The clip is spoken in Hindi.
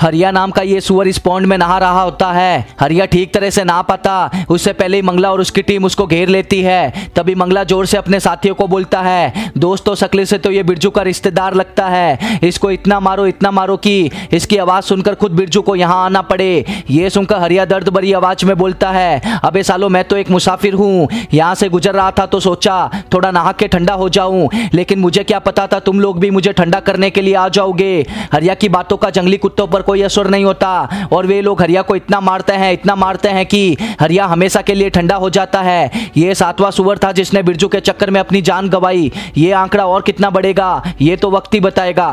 हरिया नाम का ये सुअर इस पौंड में नहा रहा होता है हरिया ठीक तरह से ना पाता उससे पहले ही मंगला और उसकी टीम उसको घेर लेती है तभी मंगला जोर से अपने साथियों को बोलता है दोस्तों शक्ल से तो ये बिरजू का रिश्तेदार लगता है इसको इतना मारो इतना मारो कि इसकी आवाज़ सुनकर खुद बिरजू को यहाँ आना पड़े ये सुनकर हरिया दर्द भरी आवाज़ में बोलता है अबे सालो मैं तो एक मुसाफिर हूँ यहाँ से गुजर रहा था तो सोचा थोड़ा नहा के ठंडा हो जाऊँ लेकिन मुझे क्या पता था तुम लोग भी मुझे ठंडा करने के लिए आ जाओगे हरिया की बातों का जंगली कुत्तों पर कोई असर नहीं होता और वे लोग हरिया को इतना मारते हैं इतना मारते हैं कि हरिया हमेशा के लिए ठंडा हो जाता है ये सातवां सुअर था जिसने बिरजू के चक्कर में अपनी जान गंवाई ये आंकड़ा और कितना बढ़ेगा ये तो वक्त ही बताएगा